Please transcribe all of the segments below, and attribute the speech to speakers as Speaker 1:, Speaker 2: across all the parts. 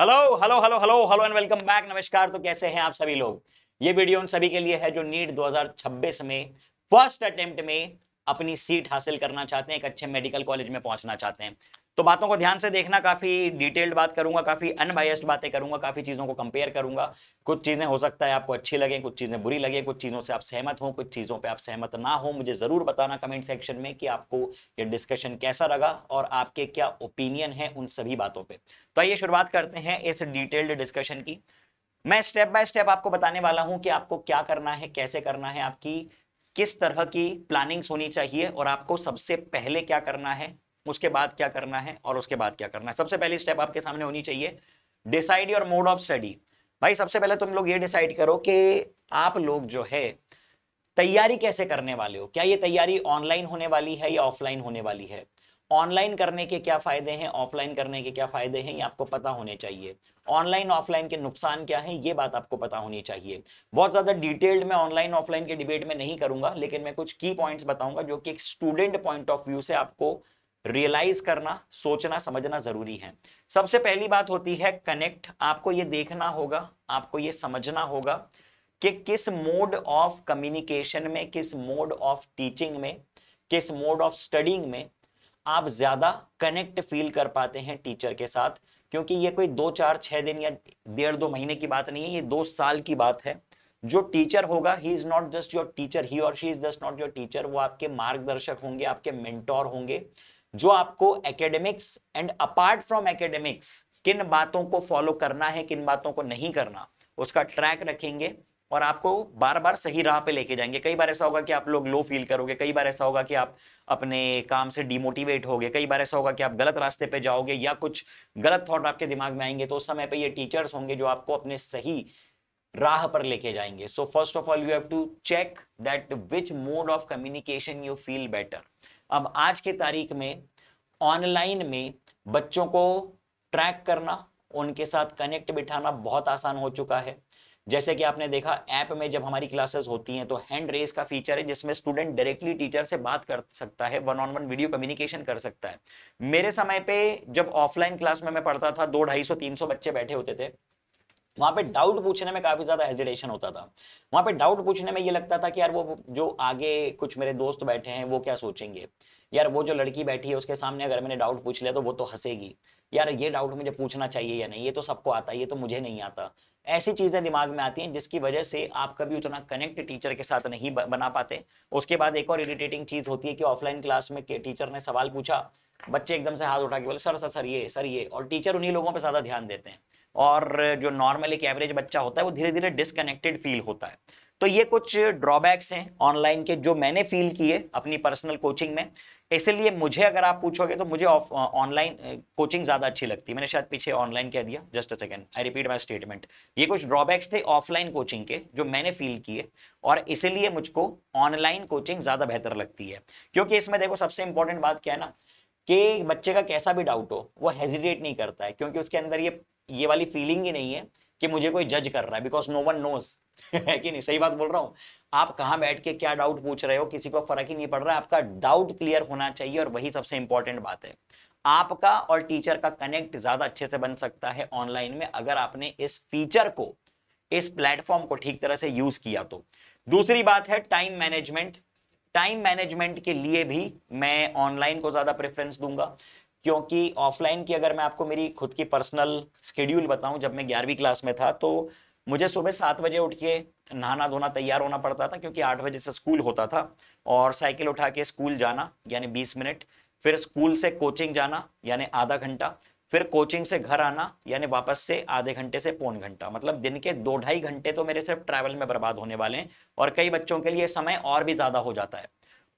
Speaker 1: hello hello hello hello hello and welcome back नमस्कार तो कैसे हैं आप सभी लोग ये वीडियो उन सभी के लिए है जो नीट 2026 में फर्स्ट अटेम्प्ट में अपनी सीट हासिल करना चाहते हैं एक अच्छे मेडिकल कॉलेज में पहुंचना चाहते हैं तो बातों को ध्यान से देखना काफ़ी डिटेल्ड बात करूंगा काफ़ी अनबायस्ड बातें करूंगा काफ़ी चीज़ों को कंपेयर करूंगा कुछ चीज़ें हो सकता है आपको अच्छी लगे कुछ चीज़ें बुरी लगें कुछ चीज़ों से आप सहमत हो कुछ चीज़ों पे आप सहमत ना हो मुझे ज़रूर बताना कमेंट सेक्शन में कि आपको ये डिस्कशन कैसा लगा और आपके क्या ओपिनियन है उन सभी बातों पर तो आइए शुरुआत करते हैं इस डिटेल्ड डिस्कशन की मैं स्टेप बाय स्टेप आपको बताने वाला हूँ कि आपको क्या करना है कैसे करना है आपकी किस तरह की प्लानिंग्स होनी चाहिए और आपको सबसे पहले क्या करना है उसके बाद क्या करना है और उसके बाद क्या करना है सबसे पहली स्टेप आपके सामने होनी चाहिए decide your mode of study भाई सबसे पहले तुम लोग ये डिसाइड करो कि आप लोग जो है तैयारी कैसे करने वाले हो क्या ये तैयारी ऑनलाइन होने वाली है या ऑफलाइन होने वाली है ऑनलाइन करने के क्या फ़ायदे हैं ऑफलाइन करने के क्या फ़ायदे हैं ये आपको पता होने चाहिए ऑनलाइन ऑफलाइन के नुकसान क्या है ये बात आपको पता होनी चाहिए बहुत ज़्यादा डिटेल्ड मैं ऑनलाइन ऑफलाइन के डिबेट में नहीं करूंगा लेकिन मैं कुछ की पॉइंट्स बताऊंगा जो कि एक स्टूडेंट पॉइंट ऑफ व्यू से आपको रियलाइज करना सोचना समझना जरूरी है सबसे पहली बात होती है कनेक्ट आपको ये देखना होगा आपको ये समझना होगा कि किस मोड ऑफ कम्युनिकेशन में किस मोड ऑफ टीचिंग में किस मोड ऑफ स्टडिंग में आप ज़्यादा कनेक्ट फील कर पाते हैं टीचर के साथ क्योंकि ये कोई दो चार छः दिन या डेढ़ दो महीने की बात नहीं है ये दो साल की बात है जो टीचर होगा he is not just your teacher he और she is just not your teacher वो आपके मार्गदर्शक होंगे आपके मेंटोर होंगे जो आपको academics and apart from academics किन बातों को फॉलो करना है किन बातों को नहीं करना उसका ट्रैक रखेंगे और आपको बार बार सही राह पे लेके जाएंगे कई बार ऐसा होगा कि आप लोग लो फील करोगे कई बार ऐसा होगा कि आप अपने काम से डिमोटिवेट होगे कई बार ऐसा होगा कि आप गलत रास्ते पे जाओगे या कुछ गलत थॉट आपके दिमाग में आएंगे तो उस समय पे ये टीचर्स होंगे जो आपको अपने सही राह पर लेके जाएंगे so first of all you have to check that which mode of communication you feel better अब आज की तारीख में ऑनलाइन में बच्चों को ट्रैक करना उनके साथ कनेक्ट बिठाना बहुत आसान हो चुका है जैसे कि आपने देखा ऐप में जब हमारी क्लासेस होती हैं तो हैंड रेस का फीचर है जिसमें स्टूडेंट डायरेक्टली टीचर से बात कर सकता है one on one video communication कर सकता है मेरे समय पे जब ऑफलाइन क्लास में मैं पढ़ता था दो ढाई सौ तीन सौ बच्चे बैठे होते थे वहां पे डाउट पूछने में काफी ज्यादा हेजिटेशन होता था वहां पे डाउट पूछने में ये लगता था कि यार वो जो आगे कुछ मेरे दोस्त बैठे हैं वो क्या सोचेंगे यार वो जो लड़की बैठी है उसके सामने अगर मैंने डाउट पूछ लिया तो वो तो हंसेगी यार ये डाउट मुझे पूछना चाहिए या नहीं ये तो सबको आता है ये तो मुझे नहीं आता ऐसी चीजें दिमाग में आती हैं जिसकी वजह से आप कभी उतना कनेक्ट टीचर के साथ नहीं बना पाते उसके बाद एक और इरिटेटिंग चीज होती है कि ऑफलाइन क्लास में टीचर ने सवाल पूछा बच्चे एकदम से हाथ उठा के बोले सर सर सर ये सर ये और टीचर उन्हीं लोगों पर ज्यादा ध्यान देते हैं और जो नॉर्मल एक एवरेज बच्चा होता है वो धीरे धीरे डिसकनेक्टेड फील होता है तो ये कुछ ड्रॉबैक्स हैं ऑनलाइन के जो मैंने फील किए अपनी पर्सनल कोचिंग में इसलिए मुझे अगर आप पूछोगे तो मुझे ऑनलाइन कोचिंग ज़्यादा अच्छी लगती मैंने शायद पीछे ऑनलाइन कह दिया just a second I repeat my statement ये कुछ ड्रॉबैक्स थे ऑफलाइन कोचिंग के जो मैंने फील किए और इसलिए मुझको ऑनलाइन कोचिंग ज़्यादा बेहतर लगती है क्योंकि इसमें देखो सबसे इंपॉर्टेंट बात क्या है ना कि बच्चे का कैसा भी डाउट हो वो हेजिटेट नहीं करता है क्योंकि उसके अंदर ये ये वाली फीलिंग ही नहीं है कि मुझे कोई जज कर रहा है बिकॉज नो वन नोज है कि नहीं सही बात बोल रहा हूँ आप कहाँ बैठ के क्या डाउट पूछ रहे हो किसी को फर्क ही नहीं पड़ रहा है आपका डाउट क्लियर होना चाहिए और वही सबसे इंपॉर्टेंट बात है आपका और टीचर का कनेक्ट ज्यादा अच्छे से बन सकता है ऑनलाइन में अगर आपने इस फीचर को इस प्लेटफॉर्म को ठीक तरह से यूज किया तो दूसरी बात है टाइम मैनेजमेंट टाइम मैनेजमेंट के लिए भी मैं ऑनलाइन को ज्यादा प्रेफरेंस दूंगा क्योंकि ऑफलाइन की अगर मैं आपको मेरी खुद की पर्सनल स्केड्यूल बताऊं जब मैं ग्यारहवीं क्लास में था तो मुझे सुबह सात बजे उठ के नहाना धोना तैयार होना पड़ता था क्योंकि आठ बजे से स्कूल होता था और साइकिल उठा के स्कूल जाना यानी बीस मिनट फिर स्कूल से कोचिंग जाना यानी आधा घंटा फिर कोचिंग से घर आना यानी वापस से आधे घंटे से पौन घंटा मतलब दिन के दो ढाई घंटे तो मेरे सिर्फ ट्रैवल में बर्बाद होने वाले हैं और कई बच्चों के लिए समय और भी ज़्यादा हो जाता है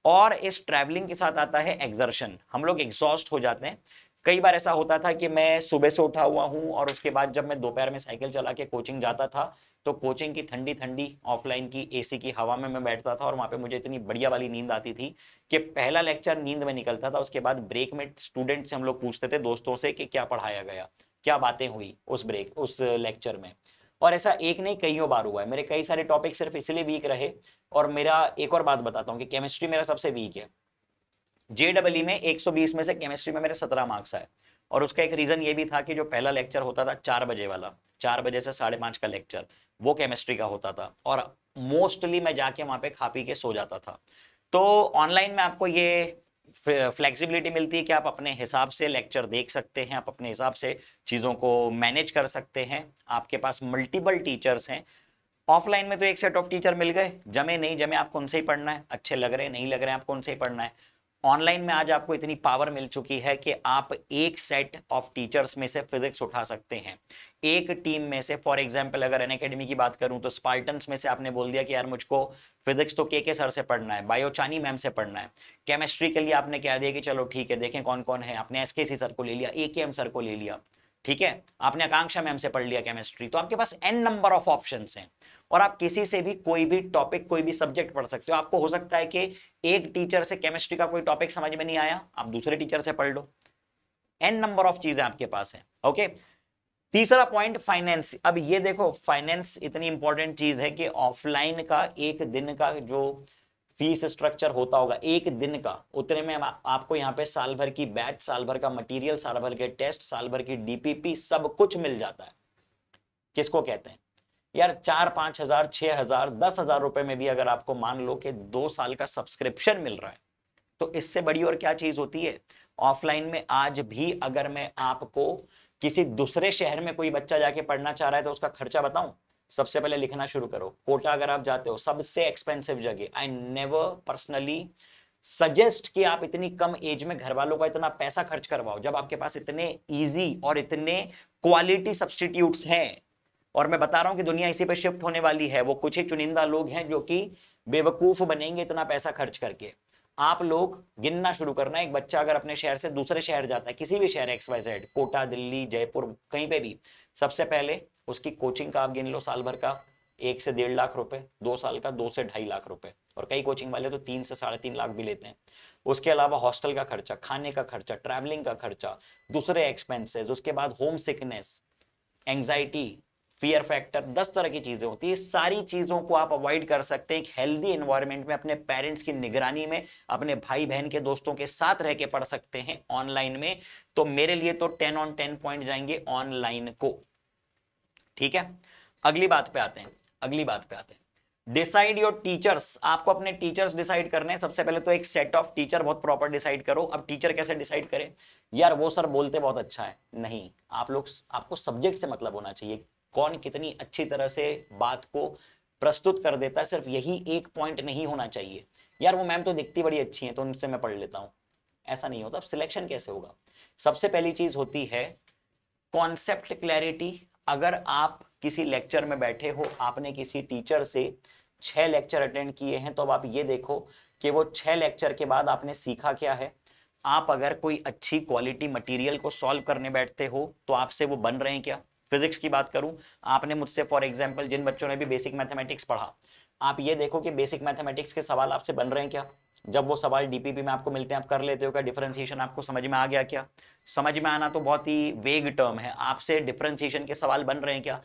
Speaker 1: और इस ट्रैवलिंग के साथ आता है एग्जर्शन हम लोग एग्जॉस्ट हो जाते हैं कई बार ऐसा होता था कि मैं सुबह से उठा हुआ हूँ और उसके बाद जब मैं दोपहर में साइकिल चला के कोचिंग जाता था तो कोचिंग की ठंडी ठंडी ऑफलाइन की एसी की हवा में मैं बैठता था और वहाँ पे मुझे इतनी बढ़िया वाली नींद आती थी कि पहला लेक्चर नींद में निकलता था उसके बाद ब्रेक में स्टूडेंट से हम लोग पूछते थे दोस्तों से कि क्या पढ़ाया गया क्या बातें हुई उस ब्रेक उस लेक्चर में और ऐसा एक नहीं कईयों बार हुआ है मेरे कई सारे टॉपिक सिर्फ इसलिए वीक रहे और मेरा एक और बात बताता हूँ कि केमिस्ट्री मेरा सबसे वीक है जे डबल e e में 120 में से केमिस्ट्री में मेरे 17 मार्क्स आए और उसका एक रीज़न ये भी था कि जो पहला लेक्चर होता था चार बजे वाला चार बजे से साढ़े पाँच का लेक्चर वो केमिस्ट्री का होता था और मोस्टली मैं जाके वहाँ पे खा पी के सो जाता था तो ऑनलाइन में आपको ये फ्लेक्सिबिलिटी मिलती है कि आप अपने हिसाब से लेक्चर देख सकते हैं आप अपने हिसाब से चीज़ों को मैनेज कर सकते हैं आपके पास मल्टीपल टीचर्स हैं ऑफलाइन में तो एक सेट ऑफ टीचर मिल गए जमे नहीं जमे आपको उनसे ही पढ़ना है अच्छे लग रहे नहीं लग रहे हैं आपको उनसे ही पढ़ना है ऑनलाइन में आज आपको इतनी पावर मिल चुकी है कि आप एक सेट ऑफ टीचर्स में से फिजिक्स उठा सकते हैं एक टीम में से फॉर एग्जांपल अगर एन अकेडमी की बात करूं तो स्पार्टन्स में से आपने बोल दिया कि यार मुझको फिजिक्स तो के के सर से पढ़ना है बायोचानी मैम से पढ़ना है केमिस्ट्री के लिए आपने कह दिया कि चलो ठीक है देखें कौन कौन है आपने एस सर को ले लिया ए के एम सर को ले लिया ठीक है आपने आकांक्षा मैम से पढ़ लिया केमिस्ट्री तो आपके पास एन नंबर ऑफ ऑप्शन हैं और आप किसी से भी कोई भी टॉपिक कोई भी सब्जेक्ट पढ़ सकते हो आपको हो सकता है कि एक टीचर से केमिस्ट्री का कोई टॉपिक समझ में नहीं आया आप दूसरे टीचर से पढ़ लो एन नंबर ऑफ चीजें आपके पास है ओके तीसरा पॉइंट फाइनेंस अब ये देखो फाइनेंस इतनी इंपॉर्टेंट चीज है कि ऑफलाइन का एक दिन का जो फीस स्ट्रक्चर होता होगा एक दिन का उतने में आपको यहाँ पे साल भर की बैच साल भर का मटेरियल साल भर के टेस्ट साल भर की डीपीपी सब कुछ मिल जाता है किसको कहते हैं यार चार पांच हजार छह हजार दस हजार रुपए में भी अगर आपको मान लो कि दो साल का सब्सक्रिप्शन मिल रहा है तो इससे बड़ी और क्या चीज होती है ऑफलाइन में आज भी अगर मैं आपको किसी दूसरे शहर में कोई बच्चा जाके पढ़ना चाह रहा है तो उसका खर्चा बताऊं सबसे पहले लिखना शुरू करो कोटा अगर आप जाते हो सबसे एक्सपेंसिव जगह आई नेवर पर्सनली सजेस्ट कि आप इतनी कम एज में घर वालों का इतना पैसा खर्च करवाओ जब आपके पास इतने इजी और इतने क्वालिटी सब्सटीट्यूट्स हैं और मैं बता रहा हूँ कि दुनिया इसी पे शिफ्ट होने वाली है वो कुछ ही चुनिंदा लोग हैं जो कि बेवकूफ़ बनेंगे इतना पैसा खर्च करके आप लोग गिनना शुरू करना एक बच्चा अगर अपने शहर से दूसरे शहर जाता है किसी भी शहर X Y Z Kota Delhi Jaipur कहीं पे भी सबसे पहले उसकी कोचिंग का आप गिन लो साल भर का एक से डेढ़ लाख रुपए दो साल का दो से ढाई लाख रुपए और कई कोचिंग वाले तो तीन से साढ़े तीन लाख भी लेते हैं उसके अलावा हॉस्टल का खर्चा खाने का खर्चा ट्रैवलिंग का खर्चा दूसरे एक्सपेंसेस उसके बाद homesickness anxiety fear factor दस तरह की चीजें होती है सारी चीजों को आप अवॉइड कर सकते हैं एक हेल्दी इन्वायरमेंट में अपने पेरेंट्स की निगरानी में अपने भाई बहन के दोस्तों के साथ रह के पढ़ सकते हैं ऑनलाइन में तो मेरे लिए तो टेन ऑन टेन पॉइंट जाएंगे ऑनलाइन को ठीक है अगली बात पे आते हैं अगली बात पे आते हैं डिसाइड योर टीचर्स आपको अपने टीचर्स डिसाइड करने हैं सबसे पहले तो एक सेट ऑफ टीचर बहुत प्रॉपर डिसाइड करो अब टीचर कैसे डिसाइड करें यार वो सर बोलते बहुत अच्छा है नहीं आप लोग आपको सब्जेक्ट से मतलब होना चाहिए कौन कितनी अच्छी तरह से बात को प्रस्तुत कर देता है सिर्फ यही एक पॉइंट नहीं होना चाहिए यार वो मैम तो दिखती बड़ी अच्छी है तो उनसे मैं पढ़ लेता हूँ ऐसा नहीं होता अब सिलेक्शन कैसे होगा सबसे पहली चीज होती है कॉन्सेप्ट क्लैरिटी अगर आप किसी लेक्चर में बैठे हो आपने किसी टीचर से छह लेक्चर अटेंड किए हैं तो अब आप ये देखो कि वो छह लेक्चर के बाद आपने सीखा क्या है आप अगर कोई अच्छी क्वालिटी मटेरियल को सॉल्व करने बैठते हो तो आपसे वो बन रहे हैं क्या फिजिक्स की बात करूं आपने मुझसे फॉर एग्जाम्पल जिन बच्चों ने भी बेसिक मैथमेटिक्स पढ़ा आप ये देखो कि बेसिक मैथमेटिक्स के सवाल आपसे बन रहे हैं क्या जब वो सवाल डीपीपी में आपको मिलते हैं आप कर लेते हो क्या डिफरेंशिएशन आपको समझ में आ गया क्या समझ में आना तो बहुत ही वेग टर्म है आपसे डिफरेंशिएशन के सवाल बन रहे हैं क्या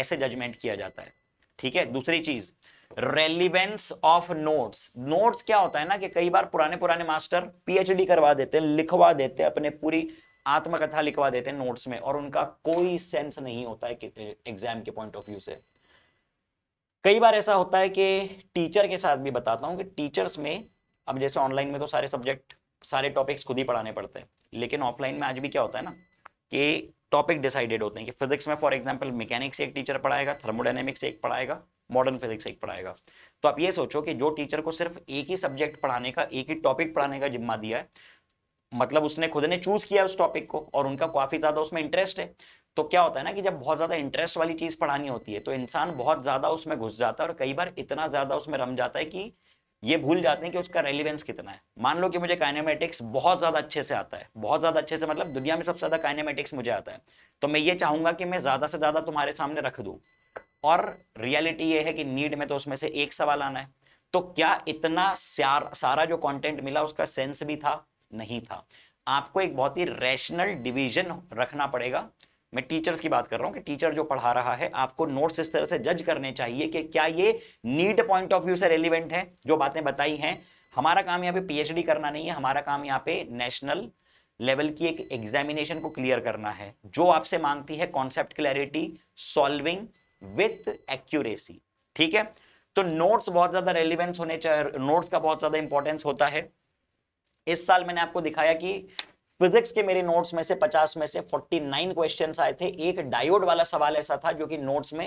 Speaker 1: ऐसे जजमेंट किया जाता है ठीक है दूसरी चीज रेलिवेंस ऑफ नोट्स नोट्स क्या होता है ना कि कई बार पुराने पुराने मास्टर पीएचडी करवा देते हैं लिखवा देते हैं अपने पूरी आत्मकथा लिखवा देते हैं नोट्स में और उनका कोई सेंस नहीं होता है एग्जाम के पॉइंट ऑफ व्यू से कई बार ऐसा होता है कि टीचर के साथ भी बताता हूँ कि टीचर्स में अब जैसे ऑनलाइन में तो सारे सब्जेक्ट सारे टॉपिक्स खुद ही पढ़ाने पड़ते हैं लेकिन ऑफलाइन में आज भी क्या होता है ना कि टॉपिक डिसाइडेड होते हैं कि फिजिक्स में फॉर एग्जाम्पल मैकेनिक्स एक टीचर पढ़ाएगा थर्मोडाइनमिक्स एक पढ़ाएगा मॉडर्न फिजिक्स एक पढ़ाएगा तो आप ये सोचो कि जो टीचर को सिर्फ एक ही सब्जेक्ट पढ़ाने का एक ही टॉपिक पढ़ाने का जिम्मा दिया है मतलब उसने खुद ने चूज किया उस टॉपिक को और उनका काफी ज्यादा उसमें इंटरेस्ट है तो क्या होता है ना कि जब बहुत ज्यादा इंटरेस्ट वाली चीज पढ़ानी होती है तो इंसान बहुत ज्यादा उसमें घुस जाता है और कई बार इतना ज्यादा उसमें रम जाता है कि ये भूल जाते हैं कि उसका रेलिवेंस कितना है मान लो कि मुझे काइनेमेटिक्स बहुत ज़्यादा अच्छे से आता है बहुत ज़्यादा अच्छे से मतलब दुनिया में सबसे ज़्यादा काइनेमेटिक्स मुझे आता है तो मैं ये चाहूंगा कि मैं ज़्यादा से ज़्यादा तुम्हारे सामने रख दूँ और रियलिटी ये है कि नीड में तो उसमें से एक सवाल आना है तो क्या इतना सारा जो कंटेंट मिला उसका सेंस भी था नहीं था आपको एक बहुत ही रैशनल डिवीजन रखना पड़ेगा मैं टीचर्स की बात कर रहा हूं कि टीचर जो पढ़ा रहा है आपको नोट्स इस तरह से जज करने चाहिए कि क्या ये नीड पॉइंट ऑफ व्यू से रेलिवेंट है जो बातें बताई हैं हमारा काम यहाँ पे पीएचडी करना नहीं है हमारा काम यहाँ पे नेशनल लेवल की एक एग्जामिनेशन को क्लियर करना है जो आपसे मांगती है concept clarity solving with accuracy ठीक है तो नोट्स बहुत ज्यादा रेलिवेंस होने चाहिए नोट्स का बहुत ज्यादा इंपॉर्टेंस होता है इस साल मैंने आपको दिखाया कि फिजिक्स के मेरे नोट्स में से 50 में से 49 क्वेश्चंस आए थे एक डायोड वाला सवाल ऐसा था जो कि नोट्स में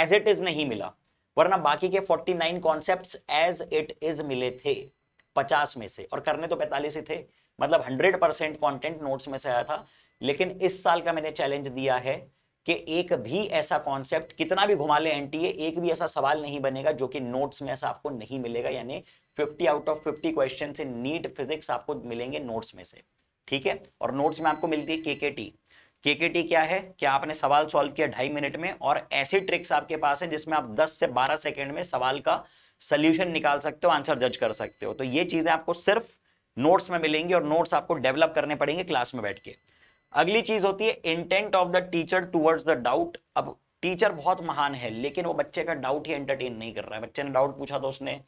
Speaker 1: एज इट इज नहीं मिला वरना बाकी के 49 कॉन्सेप्ट एज इट इज मिले थे 50 में से और करने तो 45 ही थे मतलब 100 परसेंट कॉन्टेंट नोट्स में से आया था लेकिन इस साल का मैंने चैलेंज दिया है कि एक भी ऐसा कॉन्सेप्ट कितना भी घुमा ले एनटीए एक भी ऐसा सवाल नहीं बनेगा जो कि नोट्स में ऐसा आपको नहीं मिलेगा यानी 50 आउट ऑफ 50 क्वेश्चन से नीट फिजिक्स आपको मिलेंगे नोट्स में से ठीक है और नोट्स में आपको मिलती है केकेटी केकेटी क्या है क्या आपने सवाल सॉल्व किया ढाई मिनट में और ऐसी ट्रिक्स आपके पास है जिसमें आप दस से बारह सेकेंड में सवाल का सोल्यूशन निकाल सकते हो आंसर जज कर सकते हो तो ये चीजें आपको सिर्फ नोट्स में मिलेंगी और नोट्स आपको डेवलप करने पड़ेंगे क्लास में बैठ के अगली चीज होती है intent of the teacher towards the doubt अब टीचर बहुत महान है लेकिन वो बच्चे का डाउट ही एंटरटेन नहीं कर रहा है बच्चे ने डाउट पूछा तो उसने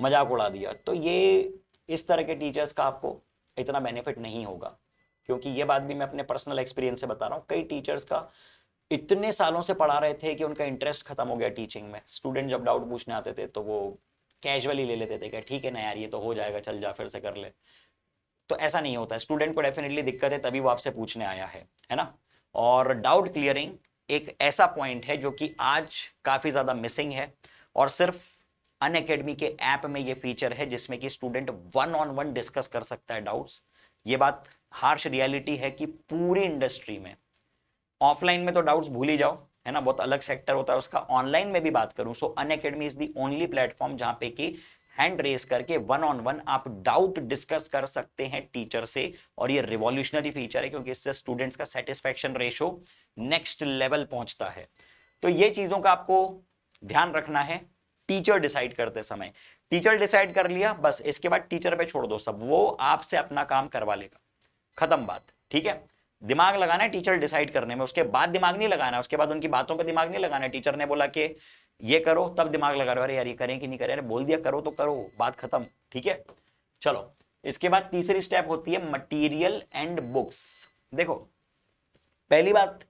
Speaker 1: मजाक उड़ा दिया तो ये इस तरह के टीचर्स का आपको इतना बेनिफिट नहीं होगा क्योंकि ये बात भी मैं अपने पर्सनल एक्सपीरियंस से बता रहा हूँ कई टीचर्स का इतने सालों से पढ़ा रहे थे कि उनका इंटरेस्ट खत्म हो गया टीचिंग में स्टूडेंट जब डाउट पूछने आते थे तो वो कैजुअली ले लेते थे कि ठीक है ना यार ये तो हो जाएगा चल जा फिर से कर ले तो ऐसा नहीं होता स्टूडेंट को डेफिनेटली दिक्कत है तभी वो आपसे पूछने आया है है ना और डाउट क्लियरिंग एक ऐसा पॉइंट है जो कि आज काफ़ी ज़्यादा मिसिंग है और सिर्फ अन के ऐप में ये फीचर है जिसमें कि student one on one discuss कर सकता है डाउट्स ये बात हार्श रियलिटी है कि पूरी इंडस्ट्री में ऑफलाइन में तो डाउट्स भूल ही जाओ है ना बहुत अलग सेक्टर होता है उसका ऑनलाइन में भी बात करूं so Unacademy is the only platform जहां पे कि हैंड रेस करके वन ऑन वन आप डाउट डिस्कस कर सकते हैं टीचर से और ये रिवॉल्यूशनरी फीचर है क्योंकि इससे स्टूडेंट्स का सेटिस्फेक्शन रेशो नेक्स्ट लेवल पहुंचता है तो ये चीजों का आपको ध्यान रखना है टीचर डिसाइड करते समय टीचर डिसाइड कर लिया बस इसके बाद टीचर पे छोड़ दो सब वो आपसे अपना काम करवा लेगा खत्म बात ठीक है दिमाग लगाना है टीचर डिसाइड करने में उसके बाद दिमाग नहीं लगाना उसके बाद उनकी बातों पर दिमाग नहीं लगाना टीचर ने बोला कि ये करो तब दिमाग लगा रहे अरे यार ये करें कि नहीं करें अरे बोल दिया करो तो करो बात खत्म ठीक है चलो इसके बाद तीसरी स्टेप होती है मटेरियल एंड बुक्स देखो पहली बात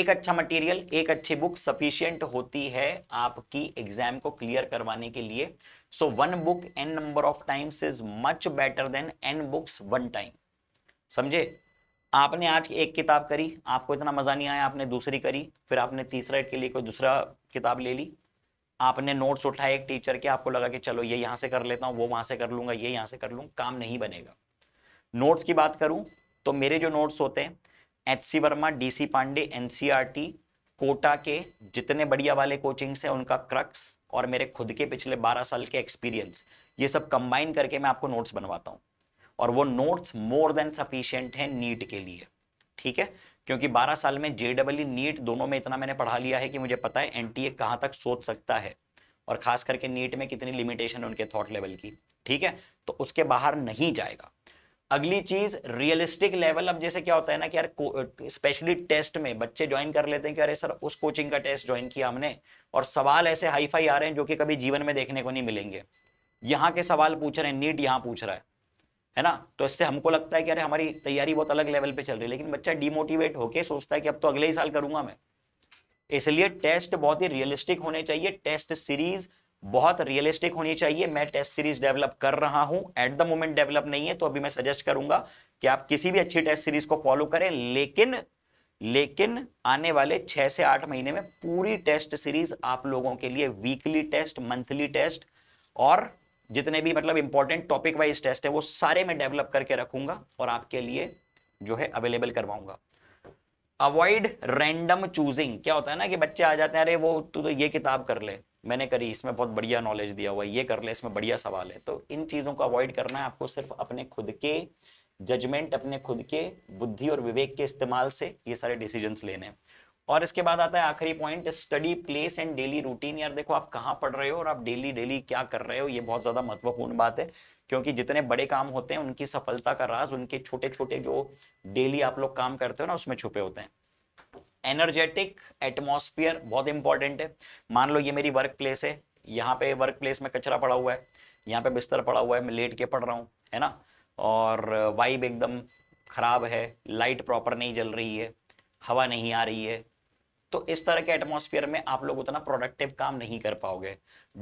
Speaker 1: एक अच्छा मटेरियल एक अच्छी बुक सफिशियंट होती है आपकी एग्जाम को क्लियर करवाने के लिए so one book N number of times is much better than N books one time समझे आपने आज एक किताब करी आपको इतना मजा नहीं आया आपने दूसरी करी फिर आपने तीसरा के लिए कोई दूसरा किताब ले ली आपने नोट्स उठाए एक टीचर के आपको लगा कि चलो ये यहां से कर लेता हूँ वो वहां से कर लूंगा ये यहां से कर लूंगा काम नहीं बनेगा नोट्स की बात करूँ तो मेरे जो नोट्स होते हैं H C Verma D C Pandey N C R T Kota के जितने बढ़िया वाले कोचिंग्स हैं उनका क्रक्स और मेरे खुद के पिछले 12 साल के एक्सपीरियंस ये सब कंबाइन करके मैं आपको नोट्स बनवाता हूँ और वो नोट्स मोर देन सफिशियंट है नीट के लिए ठीक है क्योंकि 12 साल में जे नीट दोनों में इतना मैंने पढ़ा लिया है कि मुझे पता है एन टी ए कहाँ तक सोच सकता है और खास करके नीट में कितनी लिमिटेशन है उनके थॉट लेवल की ठीक है तो उसके बाहर नहीं जाएगा अगली चीज रियलिस्टिक लेवल अब जैसे क्या होता है ना कि यार स्पेशली टेस्ट में बच्चे ज्वाइन कर लेते हैं कि अरे सर उस कोचिंग का टेस्ट ज्वाइन किया हमने और सवाल ऐसे हाईफाई आ रहे हैं जो कि कभी जीवन में देखने को नहीं मिलेंगे यहाँ के सवाल पूछ रहे हैं नीट यहाँ पूछ रहा है है ना तो इससे हमको लगता है कि अरे हमारी तैयारी बहुत अलग लेवल पे चल रही है लेकिन बच्चा डिमोटिवेट होके सोचता है कि अब तो अगले ही साल करूंगा मैं इसलिए टेस्ट बहुत ही रियलिस्टिक होने चाहिए टेस्ट सीरीज बहुत रियलिस्टिक होनी चाहिए मैं टेस्ट सीरीज डेवलप कर रहा हूं एट द मोमेंट डेवलप नहीं है तो अभी मैं सजेस्ट करूंगा कि आप किसी भी अच्छी टेस्ट सीरीज को फॉलो करें लेकिन लेकिन आने वाले छह से आठ महीने में पूरी टेस्ट सीरीज आप लोगों के लिए वीकली टेस्ट मंथली टेस्ट और जितने भी मतलब इंपॉर्टेंट टॉपिक वाइज टेस्ट है वो सारे मैं डेवलप करके रखूंगा और आपके लिए जो है अवेलेबल करवाऊंगा अवॉइड रैंडम चूजिंग क्या होता है ना कि बच्चे आ जाते हैं अरे वो तू तो ये किताब कर ले मैंने करी इसमें बहुत बढ़िया नॉलेज दिया हुआ है ये कर ले इसमें बढ़िया सवाल है तो इन चीज़ों को अवॉइड करना है आपको सिर्फ अपने खुद के जजमेंट अपने खुद के बुद्धि और विवेक के इस्तेमाल से ये सारे डिसीजंस लेने हैं और इसके बाद आता है आखिरी point study place and daily routine यार देखो आप कहाँ पढ़ रहे हो और आप डेली डेली क्या कर रहे हो ये बहुत ज्यादा महत्वपूर्ण बात है क्योंकि जितने बड़े काम होते हैं उनकी सफलता का राज उनके छोटे छोटे जो डेली आप लोग काम करते हो ना उसमें छुपे होते हैं एनर्जेटिक एटमोस्फियर बहुत इंपॉर्टेंट है मान लो ये मेरी वर्क प्लेस है यहाँ पे वर्क प्लेस में कचरा पड़ा हुआ है यहाँ पे बिस्तर पड़ा हुआ है मैं लेट के पढ़ रहा हूँ है ना और वाइब एकदम खराब है लाइट प्रॉपर नहीं जल रही है हवा नहीं आ रही है तो इस तरह के एटमोसफियर में आप लोग उतना प्रोडक्टिव काम नहीं कर पाओगे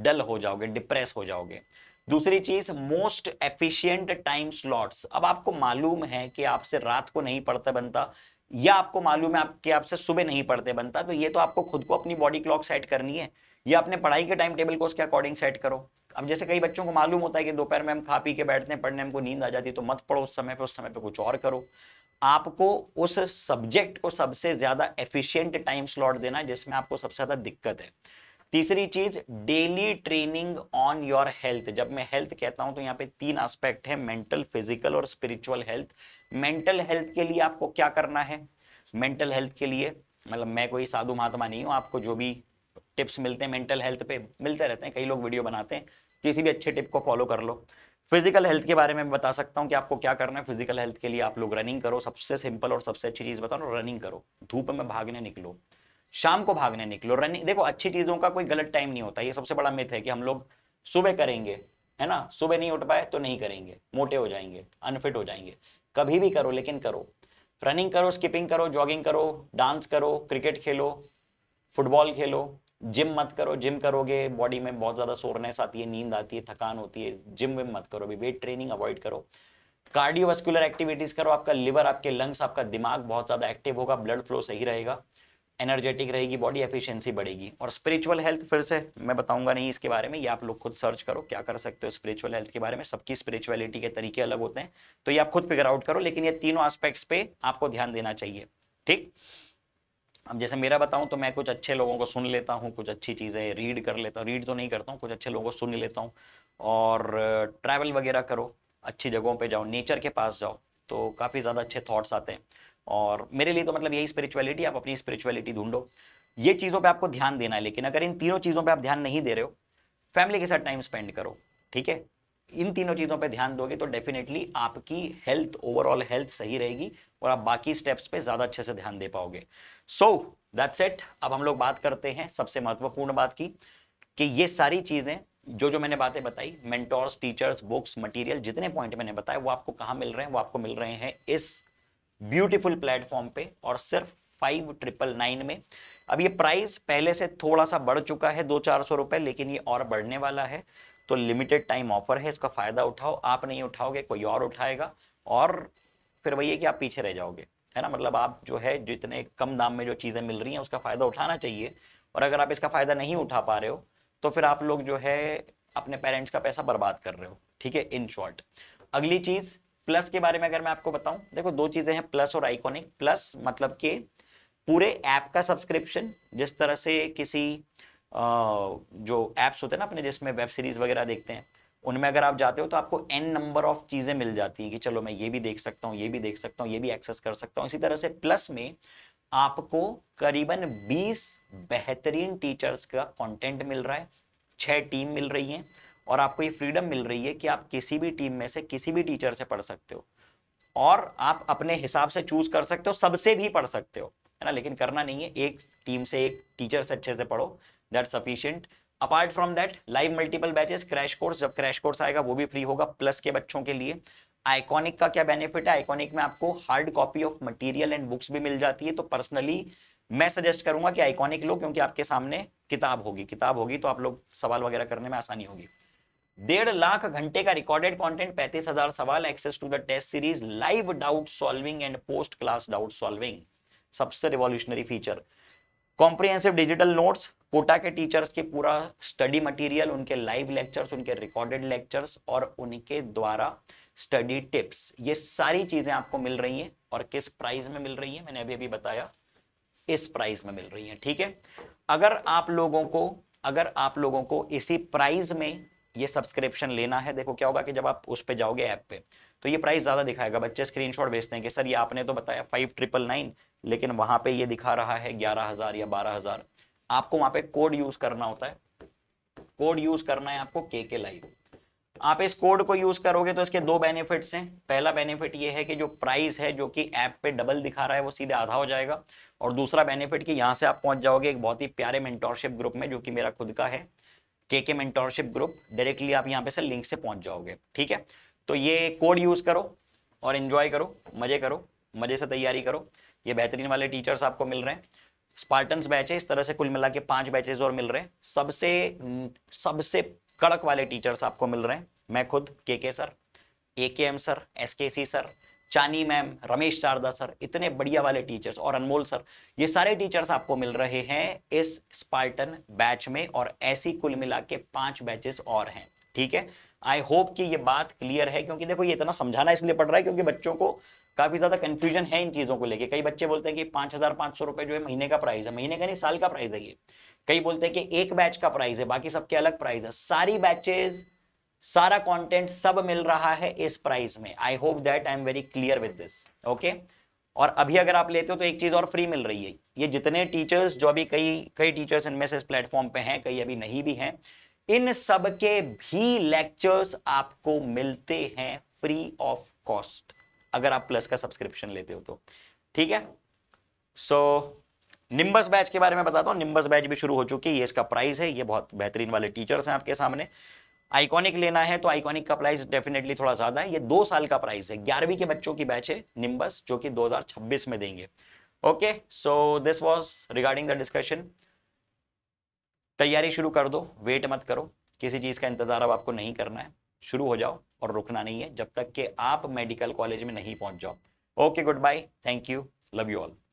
Speaker 1: डल हो जाओगे डिप्रेस हो जाओगे दूसरी चीज मोस्ट एफिशिएंट टाइम स्लॉट्स अब आपको मालूम है कि आपसे रात को नहीं पड़ता बनता या आपको मालूम है कि आपसे सुबह नहीं पढ़ते बनता तो ये तो आपको खुद को अपनी बॉडी क्लॉक सेट करनी है या अपने पढ़ाई के टाइम टेबल को उसके अकॉर्डिंग सेट करो अब जैसे कई बच्चों को मालूम होता है कि दोपहर में हम खा पी के बैठते हैं पढ़ने हमको नींद आ जाती है तो मत पढ़ो उस समय पे उस समय पे कुछ और करो आपको उस सब्जेक्ट को सबसे ज्यादा एफिशिएंट टाइम स्लॉट देना जिसमें आपको सबसे ज्यादा दिक्कत है तीसरी चीज daily training on your health जब मैं हेल्थ कहता हूं तो यहाँ पे तीन एस्पेक्ट है मेंटल फिजिकल और स्पिरिचुअल हेल्थ मेंटल हेल्थ के लिए आपको क्या करना है मेंटल हेल्थ के लिए मतलब मैं कोई साधु महात्मा नहीं हूँ आपको जो भी टिप्स मिलते हैं मेंटल हेल्थ पे मिलते रहते हैं कई लोग वीडियो बनाते हैं किसी भी अच्छे टिप को फॉलो कर लो फिजिकल हेल्थ के बारे में मैं बता सकता हूँ कि आपको क्या करना है फिजिकल हेल्थ के लिए आप लोग रनिंग करो सबसे सिंपल और सबसे अच्छी चीज़ बताओ रनिंग करो धूप में भागने निकलो शाम को भागने निकलो रनिंग देखो अच्छी चीज़ों का कोई गलत टाइम नहीं होता ये सबसे बड़ा मिथ है कि हम लोग सुबह करेंगे है ना सुबह नहीं उठ पाए तो नहीं करेंगे मोटे हो जाएंगे अनफिट हो जाएंगे कभी भी करो लेकिन करो रनिंग करो स्किपिंग करो जॉगिंग करो डांस करो क्रिकेट खेलो फुटबॉल खेलो जिम मत करो जिम करोगे बॉडी में बहुत ज़्यादा सोरनेस आती है नींद आती है थकान होती है जिम विम मत करो अभी वेट ट्रेनिंग अवॉइड करो कार्डियोवास्कुलर एक्टिविटीज़ करो आपका लिवर आपके लंग्स आपका दिमाग बहुत ज़्यादा एक्टिव होगा ब्लड फ्लो सही रहेगा एनर्जेटिक रहेगी बॉडी एफिशिएंसी बढ़ेगी और स्पिरिचुअल हेल्थ फिर से मैं बताऊंगा नहीं इसके बारे में ये आप लोग खुद सर्च करो क्या कर सकते हो स्पिरिचुअल हेल्थ के बारे में सबकी स्पिरिचुअलिटी के तरीके अलग होते हैं तो ये आप खुद फिगर आउट करो लेकिन ये तीनों एस्पेक्ट्स पे आपको ध्यान देना चाहिए ठीक अब जैसे मेरा बताऊं तो मैं कुछ अच्छे लोगों को सुन लेता हूँ कुछ अच्छी चीज़ें रीड कर लेता हूँ रीड तो नहीं करता हूँ कुछ अच्छे लोगों को सुन लेता हूँ और ट्रैवल वगैरह करो अच्छी जगहों पे जाओ नेचर के पास जाओ तो काफ़ी ज़्यादा अच्छे थॉट्स आते हैं और मेरे लिए तो मतलब यही स्पिरिचुअलिटी आप अपनी स्पिरिचुअलिटी ढूंढो ये चीज़ों पर आपको ध्यान देना है लेकिन अगर इन तीनों चीज़ों पर आप ध्यान नहीं दे रहे हो फैमिली के साथ टाइम स्पेंड करो ठीक है इन तीनों चीज़ों पे ध्यान दोगे तो डेफिनेटली आपकी हेल्थ ओवरऑल हेल्थ सही रहेगी और आप बाकी स्टेप्स पे ज़्यादा अच्छे से ध्यान दे पाओगे सो दैट्स इट अब हम लोग बात करते हैं सबसे महत्वपूर्ण बात की कि ये सारी चीज़ें जो जो मैंने बातें बताई मेंटोर्स टीचर्स बुक्स मटेरियल जितने पॉइंट मैंने बताए वो आपको कहाँ मिल रहे हैं वो आपको मिल रहे हैं इस ब्यूटीफुल प्लेटफॉर्म पे और सिर्फ फाइव ट्रिपल नाइन में अब ये प्राइस पहले से थोड़ा सा बढ़ चुका है दो चार सौ रुपए लेकिन ये और बढ़ने वाला है तो लिमिटेड टाइम ऑफर है इसका फ़ायदा उठाओ आप नहीं उठाओगे कोई और उठाएगा और फिर वही है कि आप पीछे रह जाओगे है ना मतलब आप जो है जितने कम दाम में जो चीज़ें मिल रही हैं उसका फ़ायदा उठाना चाहिए और अगर आप इसका फ़ायदा नहीं उठा पा रहे हो तो फिर आप लोग जो है अपने पेरेंट्स का पैसा बर्बाद कर रहे हो ठीक है इन शॉर्ट अगली चीज़ प्लस के बारे में अगर मैं आपको बताऊं देखो दो चीज़ें हैं प्लस और आइकॉनिक प्लस मतलब कि पूरे ऐप का सब्सक्रिप्शन जिस तरह से किसी जो ऐप्स होते हैं ना अपने जिसमें वेब सीरीज़ वगैरह देखते हैं उनमें अगर आप जाते हो तो आपको एन नंबर ऑफ चीज़ें मिल जाती हैं कि चलो मैं ये भी देख सकता हूँ ये भी देख सकता हूँ ये भी एक्सेस कर सकता हूँ इसी तरह से प्लस में आपको करीबन 20 बेहतरीन टीचर्स का कंटेंट मिल रहा है छह टीम मिल रही है और आपको ये फ्रीडम मिल रही है कि आप किसी भी टीम में से किसी भी टीचर से पढ़ सकते हो और आप अपने हिसाब से चूज कर सकते हो सबसे भी पढ़ सकते हो है ना लेकिन करना नहीं है एक टीम से एक टीचर से अच्छे से पढ़ो that sufficient apart from that live multiple batches crash course जब क्रैश कोर्स आएगा वो भी फ्री होगा प्लस के बच्चों के लिए आइकॉनिक का क्या बेनिफिट है आइकॉनिक में आपको hard copy of material and books भी मिल जाती है तो पर्सनली मैं सजेस्ट करूंगा कि आइकॉनिक लो क्योंकि आपके सामने किताब होगी किताब होगी तो आप लोग सवाल वगैरह करने में आसानी होगी डेढ़ लाख घंटे का रिकॉर्डेड कंटेंट पैंतीस हजार सवाल access to the test series live doubt solving and post class doubt solving सबसे revolutionary feature comprehensive digital notes Kota के टीचर्स के पूरा स्टडी मटेरियल उनके लाइव लेक्चर्स उनके रिकॉर्डेड लेक्चर्स और उनके द्वारा स्टडी टिप्स ये सारी चीजें आपको मिल रही हैं और किस प्राइस में मिल रही है मैंने अभी अभी बताया इस प्राइस में मिल रही है ठीक है अगर आप लोगों को अगर आप लोगों को इसी प्राइस में ये सब्सक्रिप्शन लेना है देखो क्या होगा कि जब आप उस पर जाओगे ऐप पे तो ये प्राइस ज़्यादा दिखाएगा बच्चे स्क्रीनशॉट भेजते हैं कि सर ये आपने तो बताया फाइव ट्रिपल नाइन लेकिन वहां पे ये दिखा रहा है ग्यारह हज़ार या बारह हज़ार आपको वहां पे कोड यूज करना होता है कोड यूज करना है आपको के के लाइव आप इस कोड को यूज करोगे तो इसके दो बेनिफिट्स हैं पहला बेनिफिट ये है कि जो प्राइस है जो कि ऐप पे डबल दिखा रहा है वो सीधे आधा हो जाएगा और दूसरा बेनिफिट कि यहाँ से आप पहुंच जाओगे एक बहुत ही प्यारे मेंटोरशिप ग्रुप में जो कि मेरा खुद का है के के मेंटोरशिप ग्रुप डायरेक्टली आप यहाँ पे से लिंक से पहुंच जाओगे ठीक है तो ये कोड यूज करो और इन्जॉय करो मजे करो मजे से तैयारी करो ये बेहतरीन वाले टीचर्स आपको मिल रहे हैं स्पार्टन्स बैच है इस तरह से कुल मिला के पांच बैचेज और मिल रहे हैं सबसे सबसे कड़क वाले टीचर्स आपको मिल रहे हैं मैं खुद के के सर ए के M sir S K C sir चानी मैम रमेश चारदा सर इतने बढ़िया वाले टीचर्स और अनमोल सर ये सारे टीचर्स आपको मिल रहे हैं इस स्पार्टन बैच में और ऐसी कुल मिला के पांच बैचेस और हैं ठीक है आई होप कि ये बात क्लियर है क्योंकि देखो ये इतना समझाना इसलिए पड़ रहा है क्योंकि बच्चों को काफ़ी ज़्यादा कंफ्यूजन है इन चीज़ों को लेके कई बच्चे बोलते हैं कि पांच हज़ार पांच सौ रुपए जो है महीने का प्राइस है महीने का नहीं साल का प्राइस है ये कई बोलते हैं कि एक बैच का प्राइस है बाकी सबके अलग प्राइस है सारी बैचेज़ सारा कॉन्टेंट सब मिल रहा है इस प्राइस में I hope that I am very clear with this okay और अभी अगर आप लेते हो तो एक चीज़ और फ्री मिल रही है ये जितने टीचर्स जो अभी कई कई टीचर्स इनमें से इस प्लेटफॉर्म पे हैं कई अभी नहीं भी हैं इन सब के भी लेक्चर्स आपको मिलते हैं फ्री ऑफ कॉस्ट अगर आप प्लस का सब्सक्रिप्शन लेते हो तो ठीक है सो निम्बस बैच के बारे में बताता हूँ निम्बस बैच भी शुरू हो चुकी है ये इसका प्राइस है ये बहुत बेहतरीन वाले टीचर्स हैं आपके सामने आइकॉनिक लेना है तो आइकॉनिक का प्राइस डेफिनेटली थोड़ा ज्यादा है ये दो साल का प्राइस है ग्यारहवीं के बच्चों की बैच है निम्बस जो कि 2026 में देंगे okay so this was regarding the discussion तैयारी शुरू कर दो वेट मत करो किसी चीज़ का इंतज़ार अब आपको नहीं करना है शुरू हो जाओ और रुकना नहीं है जब तक कि आप मेडिकल कॉलेज में नहीं पहुंच जाओ okay goodbye thank you love you all